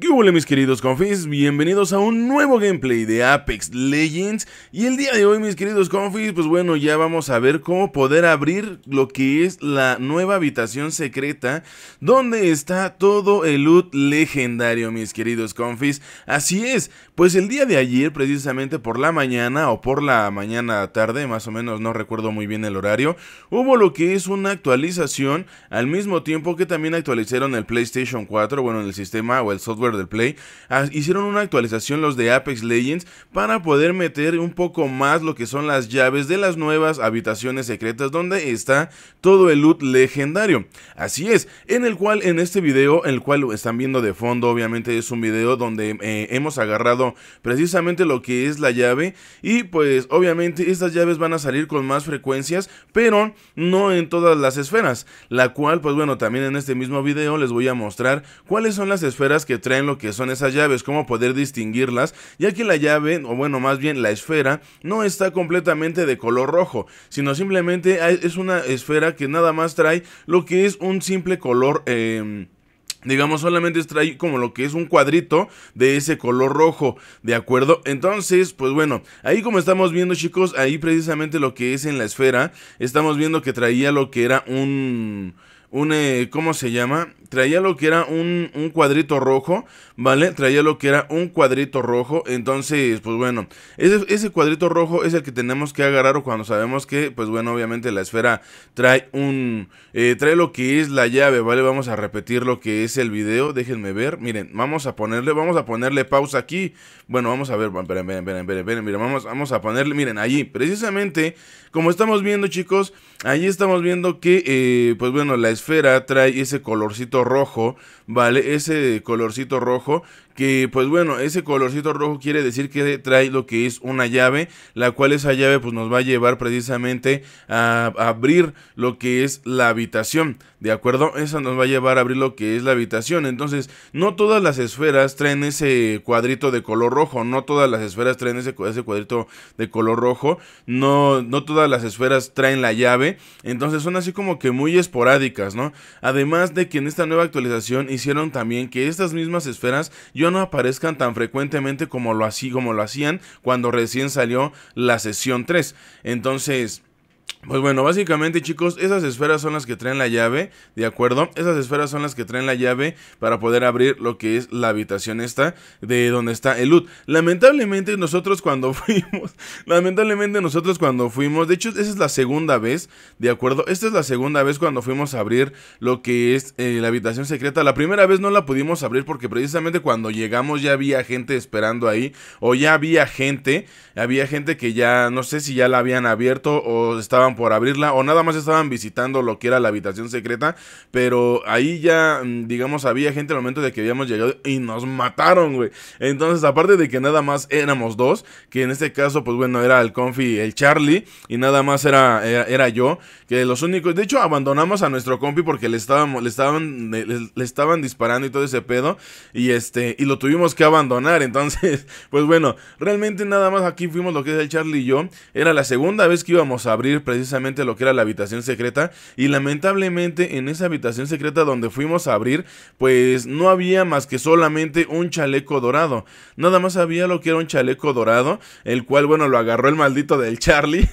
¿Qué huele mis queridos confis? Bienvenidos a un nuevo gameplay de Apex Legends Y el día de hoy mis queridos confis, pues bueno, ya vamos a ver cómo poder abrir lo que es la nueva habitación secreta Donde está todo el loot legendario mis queridos confis Así es, pues el día de ayer precisamente por la mañana o por la mañana tarde, más o menos no recuerdo muy bien el horario Hubo lo que es una actualización al mismo tiempo que también actualizaron el PlayStation 4, bueno el sistema o el software del Play, ah, hicieron una actualización los de Apex Legends para poder meter un poco más lo que son las llaves de las nuevas habitaciones secretas donde está todo el loot legendario. Así es, en el cual en este video, el cual están viendo de fondo, obviamente es un video donde eh, hemos agarrado precisamente lo que es la llave y pues obviamente estas llaves van a salir con más frecuencias, pero no en todas las esferas, la cual pues bueno, también en este mismo video les voy a mostrar cuáles son las esferas que traen lo que son esas llaves, cómo poder distinguirlas, ya que la llave, o bueno, más bien la esfera, no está completamente de color rojo, sino simplemente es una esfera que nada más trae lo que es un simple color... Em, digamos, solamente trae como lo que es un cuadrito de ese color rojo, ¿de acuerdo? Entonces, pues bueno, ahí como estamos viendo chicos, ahí precisamente lo que es en la esfera, estamos viendo que traía lo que era un un, eh, ¿cómo se llama? Traía lo que era un, cuadrito rojo, ¿vale? Traía lo que era un cuadrito rojo, entonces, pues bueno, ese, ese, cuadrito rojo es el que tenemos que agarrar cuando sabemos que, pues bueno, obviamente la esfera trae un, eh, trae lo que es la llave, ¿vale? Vamos a repetir lo que es el video, déjenme ver, miren, vamos a ponerle, vamos a ponerle pausa aquí, bueno, vamos a ver, esperen, esperen, esperen, esperen, miren, vamos, vamos a ponerle, miren, allí, precisamente, como estamos viendo, chicos, allí estamos viendo que, eh, pues bueno, la esfera trae ese colorcito rojo, ¿vale? Ese colorcito rojo que pues bueno, ese colorcito rojo quiere decir que trae lo que es una llave, la cual esa llave pues nos va a llevar precisamente a, abrir lo que es la habitación, ¿de acuerdo? Esa nos va a llevar a abrir lo que es la habitación, entonces no todas las esferas traen ese cuadrito de color rojo, no todas las esferas traen ese, cuadrito de color rojo, no, no todas las esferas traen la llave, entonces son así como que muy esporádicas, ¿no? Además de que en esta nueva actualización hicieron también que estas mismas esferas yo no aparezcan tan frecuentemente como lo, así, como lo hacían cuando recién salió la sesión 3. Entonces, pues bueno, básicamente chicos, esas esferas son las que traen la llave, ¿de acuerdo? Esas esferas son las que traen la llave para poder abrir lo que es la habitación esta de donde está el loot. Lamentablemente nosotros cuando fuimos, lamentablemente nosotros cuando fuimos, de hecho esa es la segunda vez, ¿de acuerdo? Esta es la segunda vez cuando fuimos a abrir lo que es eh, la habitación secreta. La primera vez no la pudimos abrir porque precisamente cuando llegamos ya había gente esperando ahí, o ya había gente, había gente que ya, no sé si ya la habían abierto o estaban por abrirla o nada más estaban visitando lo que era la habitación secreta, pero ahí ya, mm, digamos, había gente en el momento de que habíamos llegado y nos mataron, güey. Entonces, aparte de que nada más éramos dos, que en este caso, pues bueno, era el Confi, el Charlie, y nada más era, era, yo, que los únicos, de hecho, abandonamos a nuestro Confi porque le, estábamos, le, estaban, le, le estaban disparando y todo ese pedo, y este, y lo tuvimos que abandonar, entonces, pues bueno, realmente nada más aquí fuimos lo que es el Charlie y yo, era la segunda vez que íbamos a abrir precisamente lo que era la habitación secreta y lamentablemente en esa habitación secreta donde fuimos a abrir pues no había más que solamente un chaleco dorado. Nada más había lo que era un chaleco dorado, el cual bueno lo agarró el maldito del Charlie,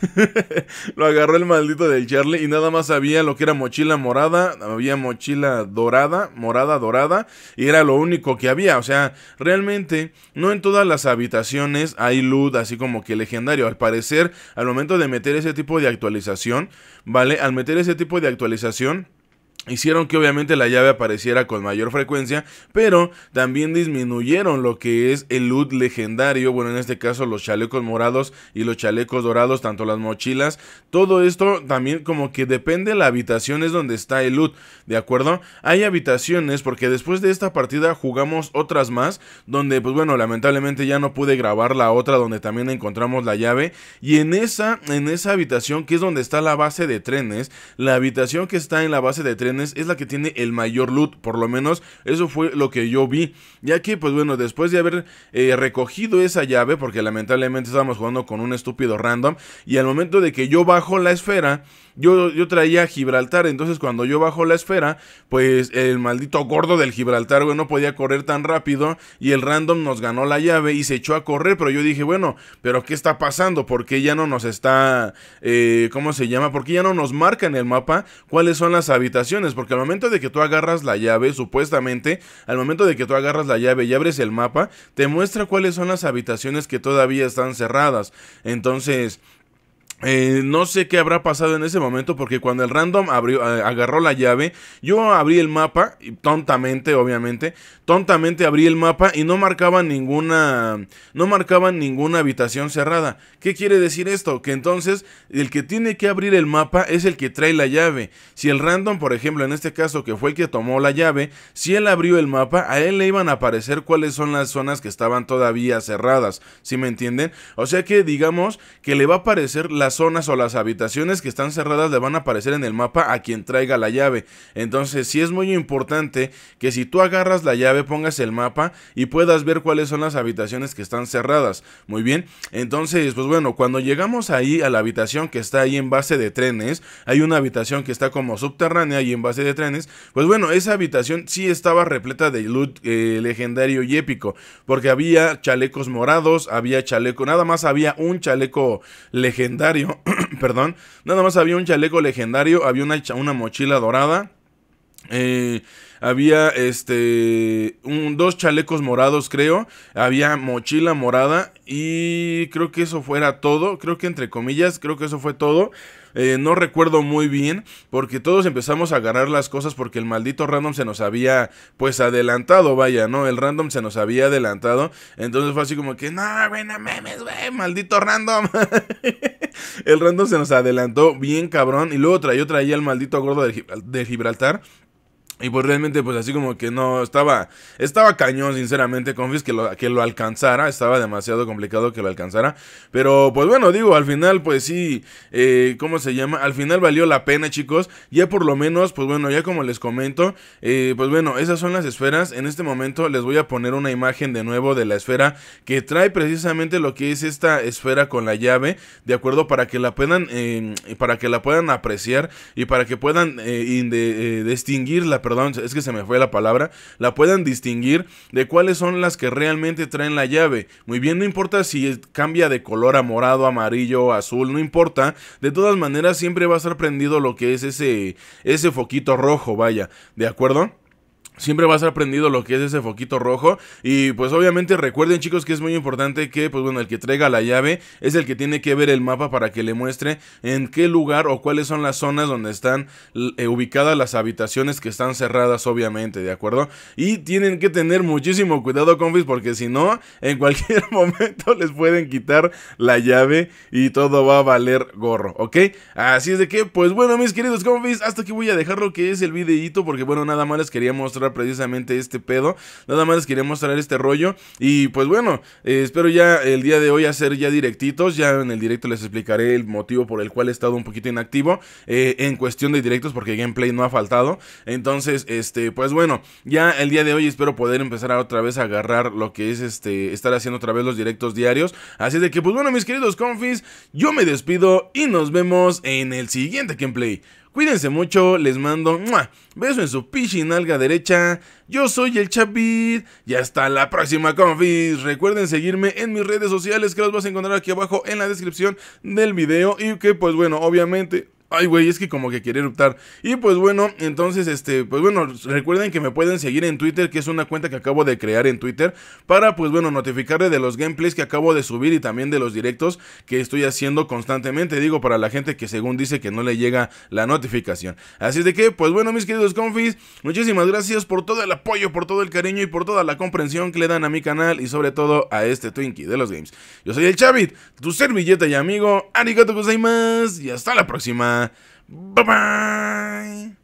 lo agarró el maldito del Charlie y nada más había lo que era mochila morada, había mochila dorada, morada dorada y era lo único que había. O sea, realmente no en todas las habitaciones hay luz así como que legendario. Al parecer al momento de meter ese tipo de actualidad. ¿vale? Al meter ese tipo de actualización, hicieron que obviamente la llave apareciera con mayor frecuencia, pero también disminuyeron lo que es el loot legendario, bueno en este caso los chalecos morados y los chalecos dorados, tanto las mochilas, todo esto también como que depende de la habitación es donde está el loot, ¿de acuerdo? Hay habitaciones porque después de esta partida jugamos otras más, donde pues bueno, lamentablemente ya no pude grabar la otra donde también encontramos la llave y en esa, en esa habitación que es donde está la base de trenes, la habitación que está en la base de trenes es la que tiene el mayor loot, por lo menos eso fue lo que yo vi, ya que pues bueno, después de haber eh, recogido esa llave, porque lamentablemente estábamos jugando con un estúpido random, y al momento de que yo bajo la esfera, yo, yo traía Gibraltar, entonces cuando yo bajo la esfera, pues el maldito gordo del Gibraltar, Bueno no podía correr tan rápido, y el random nos ganó la llave y se echó a correr, pero yo dije, bueno, pero ¿qué está pasando? Porque ya no nos está, eh, ¿cómo se llama? ¿Por qué ya no nos marca en el mapa cuáles son las habitaciones? porque al momento de que tú agarras la llave, supuestamente, al momento de que tú agarras la llave y abres el mapa, te muestra cuáles son las habitaciones que todavía están cerradas. Entonces, eh, no sé qué habrá pasado en ese momento porque cuando el random abrió, eh, agarró la llave, yo abrí el mapa, tontamente obviamente, tontamente abrí el mapa y no marcaba ninguna, no marcaban ninguna habitación cerrada. ¿Qué quiere decir esto? Que entonces el que tiene que abrir el mapa es el que trae la llave. Si el random, por ejemplo, en este caso que fue el que tomó la llave, si él abrió el mapa, a él le iban a aparecer cuáles son las zonas que estaban todavía cerradas, ¿sí me entienden? O sea que digamos que le va a aparecer las zonas o las habitaciones que están cerradas le van a aparecer en el mapa a quien traiga la llave. Entonces si es muy importante que si tú agarras la llave pongas el mapa y puedas ver cuáles son las habitaciones que están cerradas. Muy bien, entonces pues bueno, cuando llegamos ahí a la habitación que está ahí en base de trenes, hay una habitación que está como subterránea y en base de trenes, pues bueno, esa habitación sí estaba repleta de loot eh, legendario y épico, porque había chalecos morados, había chaleco, nada más había un chaleco legendario Perdón. Nada más había un chaleco legendario, había una, una mochila dorada. Eh, había este un, dos chalecos morados, creo, había mochila morada y creo que eso fuera todo, creo que entre comillas, creo que eso fue todo. Eh, no recuerdo muy bien porque todos empezamos a agarrar las cosas porque el maldito random se nos había pues adelantado, vaya, ¿no? El random se nos había adelantado, entonces fue así como que, no, güey, no memes, güey, maldito random. el random se nos adelantó bien cabrón y luego traía, traía el maldito gordo de Gibraltar y pues realmente, pues así como que no, estaba, estaba cañón, sinceramente, Confies que lo, que lo alcanzara, estaba demasiado complicado que lo alcanzara. Pero pues bueno, digo, al final, pues sí, eh, ¿cómo se llama? Al final valió la pena, chicos. Ya por lo menos, pues bueno, ya como les comento, eh, pues bueno, esas son las esferas. En este momento les voy a poner una imagen de nuevo de la esfera que trae precisamente lo que es esta esfera con la llave, ¿de acuerdo? Para que la puedan, eh, para que la puedan apreciar y para que puedan distinguir la perdón, es que se me fue la palabra, la puedan distinguir de cuáles son las que realmente traen la llave. Muy bien, no importa si cambia de color a morado, amarillo, azul, no importa. De todas maneras, siempre va a estar prendido lo que es ese, ese foquito rojo, vaya, ¿de acuerdo? Siempre va a ser prendido lo que es ese foquito rojo. Y pues obviamente recuerden chicos que es muy importante que pues bueno el que traiga la llave es el que tiene que ver el mapa para que le muestre en qué lugar o cuáles son las zonas donde están eh, ubicadas las habitaciones que están cerradas obviamente, ¿de acuerdo? Y tienen que tener muchísimo cuidado confis porque si no en cualquier momento les pueden quitar la llave y todo va a valer gorro, ¿ok? Así es de que pues bueno mis queridos confis hasta aquí voy a dejar lo que es el videíto porque bueno nada más les quería mostrar precisamente este pedo. Nada más les quería mostrar este rollo. Y pues bueno, eh, espero ya el día de hoy hacer ya directitos. Ya en el directo les explicaré el motivo por el cual he estado un poquito inactivo. Eh, en cuestión de directos, porque gameplay no ha faltado. Entonces, este, pues bueno, ya el día de hoy espero poder empezar a otra vez a agarrar lo que es este. Estar haciendo otra vez los directos diarios. Así de que, pues bueno, mis queridos confis, yo me despido y nos vemos en el siguiente gameplay. Cuídense mucho, les mando ¡mua! beso en su pichinalga derecha. Yo soy el Chapit y hasta la próxima, confis. Recuerden seguirme en mis redes sociales que las vas a encontrar aquí abajo en la descripción del video. Y que, pues bueno, obviamente Ay, güey, es que como que quiere eruptar. Y pues bueno, entonces, este, pues bueno, recuerden que me pueden seguir en Twitter, que es una cuenta que acabo de crear en Twitter, para pues bueno, notificarle de los gameplays que acabo de subir y también de los directos que estoy haciendo constantemente, digo, para la gente que según dice que no le llega la notificación. Así es de que, pues bueno, mis queridos confis, muchísimas gracias por todo el apoyo, por todo el cariño y por toda la comprensión que le dan a mi canal y sobre todo a este Twinkie de los games. Yo soy el Chavit, tu servilleta y amigo, arigato más. y hasta la próxima. Bye bye.